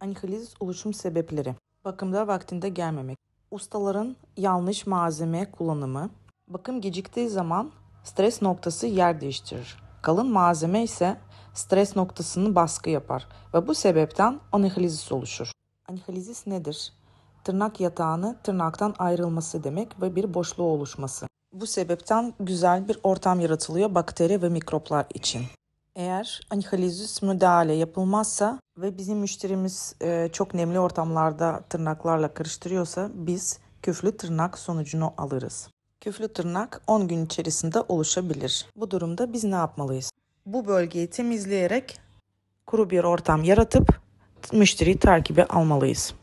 Anihilizm oluşum sebepleri. Bakımda vaktinde gelmemek. Ustaların yanlış malzeme kullanımı. Bakım geciktiği zaman stres noktası yer değiştirir. Kalın malzeme ise stres noktasını baskı yapar ve bu sebepten anihilizis oluşur. Anihilizis nedir? Tırnak yatağını tırnaktan ayrılması demek ve bir boşluğu oluşması. Bu sebepten güzel bir ortam yaratılıyor bakteri ve mikroplar için. Eğer anihalizis müdahale yapılmazsa ve bizim müşterimiz e, çok nemli ortamlarda tırnaklarla karıştırıyorsa biz küflü tırnak sonucunu alırız. Küflü tırnak 10 gün içerisinde oluşabilir. Bu durumda biz ne yapmalıyız? Bu bölgeyi temizleyerek kuru bir ortam yaratıp müşteriyi takibi almalıyız.